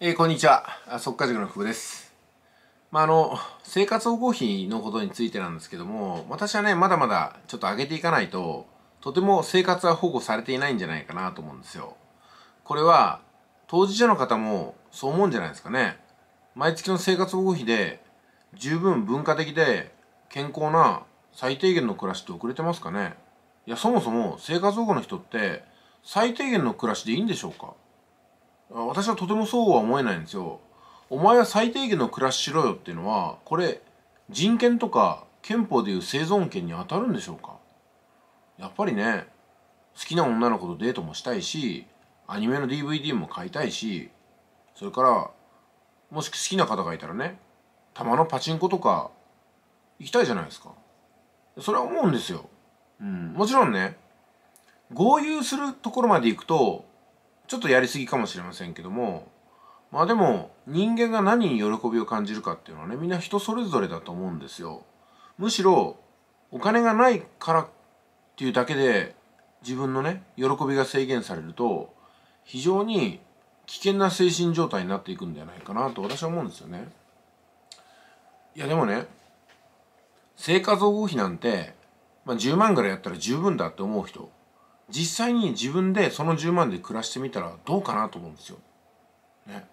えー、こんにちは。即家塾の福保です。まあ、あの、生活保護費のことについてなんですけども、私はね、まだまだちょっと上げていかないと、とても生活は保護されていないんじゃないかなと思うんですよ。これは、当事者の方もそう思うんじゃないですかね。毎月の生活保護費で、十分文化的で健康な最低限の暮らしって遅れてますかね。いや、そもそも生活保護の人って、最低限の暮らしでいいんでしょうか私はとてもそうは思えないんですよ。お前は最低限の暮らししろよっていうのは、これ、人権とか憲法でいう生存権に当たるんでしょうかやっぱりね、好きな女の子とデートもしたいし、アニメの DVD も買いたいし、それから、もし好きな方がいたらね、玉のパチンコとか行きたいじゃないですか。それは思うんですよ。うん、もちろんね、合流するところまで行くと、ちょっとやりすぎかもしれませんけどもまあでも人間が何に喜びを感じるかっていうのはねみんな人それぞれだと思うんですよ。むしろお金がないからっていうだけで自分のね喜びが制限されると非常に危険な精神状態になっていくんじゃないかなと私は思うんですよね。いやでもね生活保護費なんて、まあ、10万ぐらいやったら十分だって思う人実際に自分でその10万で暮らしてみたらどうかなと思うんですよ。ね、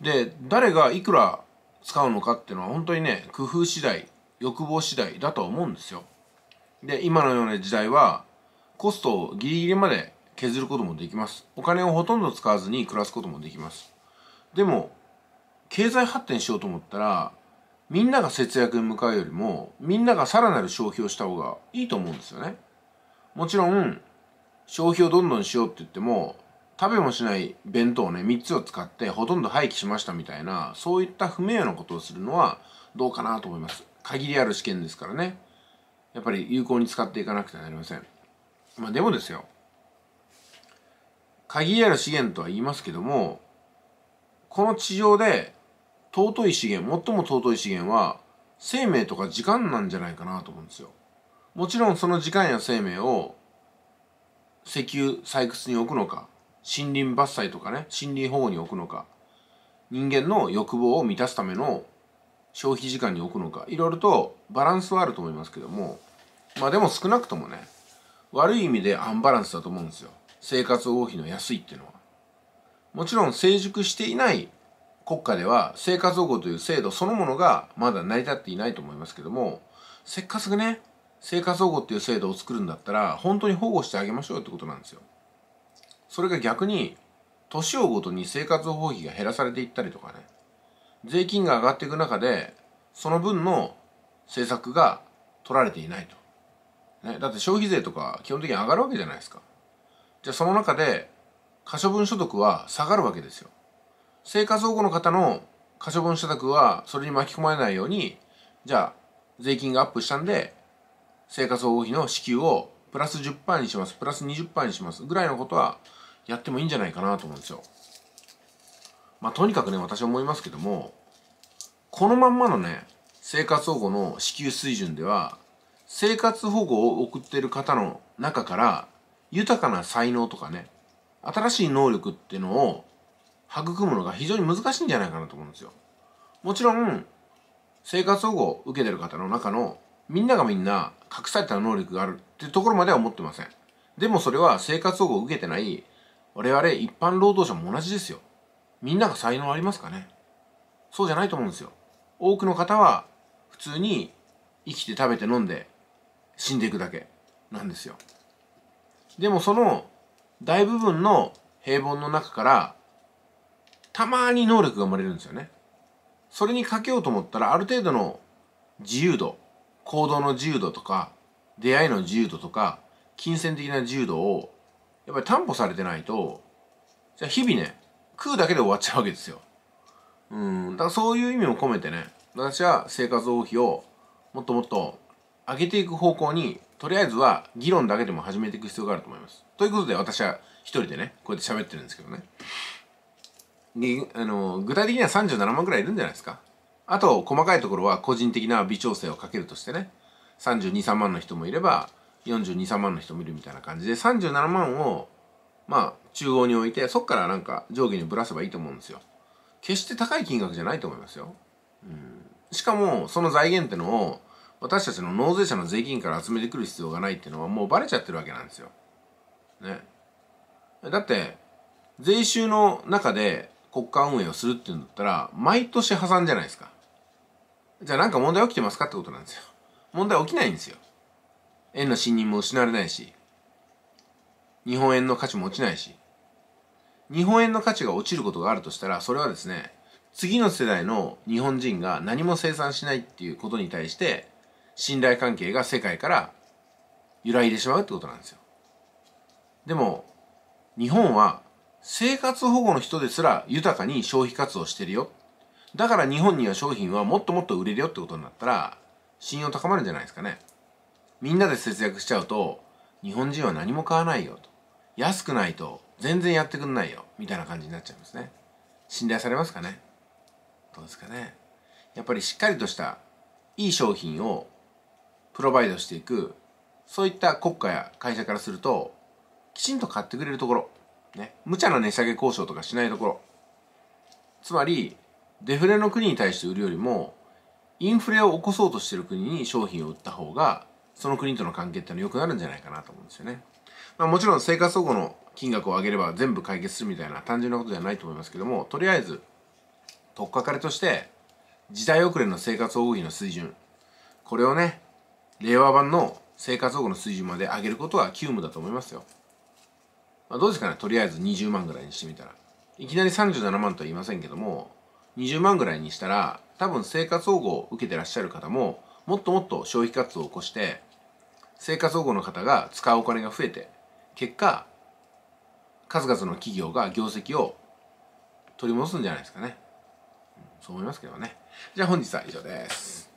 で誰がいくら使うのかっていうのは本当にね工夫次第欲望次第だと思うんですよ。で今のような時代はコストをギリギリまで削ることもできます。お金をほとんど使わずに暮らすこともできます。でも経済発展しようと思ったらみんなが節約に向かうよりもみんながさらなる消費をした方がいいと思うんですよね。もちろん消費をどんどんしようって言っても食べもしない弁当をね3つを使ってほとんど廃棄しましたみたいなそういった不名誉なことをするのはどうかなと思います限りある試験ですからねやっぱり有効に使っていかなくてはなりませんまあでもですよ限りある資源とは言いますけどもこの地上で尊い資源最も尊い資源は生命とか時間なんじゃないかなと思うんですよもちろんその時間や生命を石油採掘に置くのか森林伐採とかね森林保護に置くのか人間の欲望を満たすための消費時間に置くのかいろいろとバランスはあると思いますけどもまあでも少なくともね悪い意味でアンバランスだと思うんですよ生活保護費の安いっていうのはもちろん成熟していない国家では生活保護という制度そのものがまだ成り立っていないと思いますけどもせっかくね生活保護っていう制度を作るんだったら本当に保護してあげましょうってことなんですよ。それが逆に年をごとに生活保護費が減らされていったりとかね税金が上がっていく中でその分の政策が取られていないと、ね、だって消費税とか基本的に上がるわけじゃないですかじゃあその中で可処分所得は下がるわけですよ生活保護の方の可処分所得はそれに巻き込まれないようにじゃあ税金がアップしたんで生活保護費の支給をプラス10%にします、プラス20%にしますぐらいのことはやってもいいんじゃないかなと思うんですよ。まあ、とにかくね、私は思いますけども、このまんまのね、生活保護の支給水準では、生活保護を送っている方の中から、豊かな才能とかね、新しい能力っていうのを育むのが非常に難しいんじゃないかなと思うんですよ。もちろん、生活保護を受けてる方の中のみんながみんな隠された能力があるっていうところまでは思ってません。でもそれは生活保護を受けてない我々一般労働者も同じですよ。みんなが才能ありますかねそうじゃないと思うんですよ。多くの方は普通に生きて食べて飲んで死んでいくだけなんですよ。でもその大部分の平凡の中からたまに能力が生まれるんですよね。それにかけようと思ったらある程度の自由度行動の自由度とか出会いの自由度とか金銭的な自由度をやっぱり担保されてないとじゃあ日々ね食うだけで終わっちゃうわけですようんだからそういう意味も込めてね私は生活保護費をもっともっと上げていく方向にとりあえずは議論だけでも始めていく必要があると思いますということで私は一人でねこうやって喋ってるんですけどねあの具体的には37万くらいいるんじゃないですかあと細かいところは個人的な微調整をかけるとしてね323万の人もいれば423万の人もいるみたいな感じで37万をまあ中央に置いてそっからなんか上下にぶらせばいいと思うんですよ決して高い金額じゃないと思いますよ、うん、しかもその財源ってのを私たちの納税者の税金から集めてくる必要がないっていうのはもうバレちゃってるわけなんですよねだって税収の中で国家運営をするっていうんだったら毎年破産じゃないですかじゃあ何か問題起きてますかってことなんですよ問題起きないんですよ円の信任も失われないし日本円の価値も落ちないし日本円の価値が落ちることがあるとしたらそれはですね次の世代の日本人が何も生産しないっていうことに対して信頼関係が世界から揺らいでしまうってことなんですよでも日本は生活保護の人ですら豊かに消費活動してるよだから日本には商品はもっともっと売れるよってことになったら信用高まるんじゃないですかねみんなで節約しちゃうと日本人は何も買わないよと安くないと全然やってくんないよみたいな感じになっちゃいますね信頼されますかねどうですかねやっぱりしっかりとしたいい商品をプロバイドしていくそういった国家や会社からするときちんと買ってくれるところね無茶な値下げ交渉とかしないところつまりデフレの国に対して売るよりもインフレを起こそうとしてる国に商品を売った方がその国との関係ってのは良くなるんじゃないかなと思うんですよね。まあ、もちろん生活保護の金額を上げれば全部解決するみたいな単純なことではないと思いますけどもとりあえず取っかかりとして時代遅れの生活保護費の水準これをね令和版の生活保護の水準まで上げることは急務だと思いますよ、まあ、どうですかねとりあえず20万ぐらいにしてみたらいきなり37万とは言いませんけども20万ぐらいにしたら多分生活保護を受けてらっしゃる方ももっともっと消費活動を起こして生活保護の方が使うお金が増えて結果数々の企業が業績を取り戻すんじゃないですかねそう思いますけどねじゃあ本日は以上です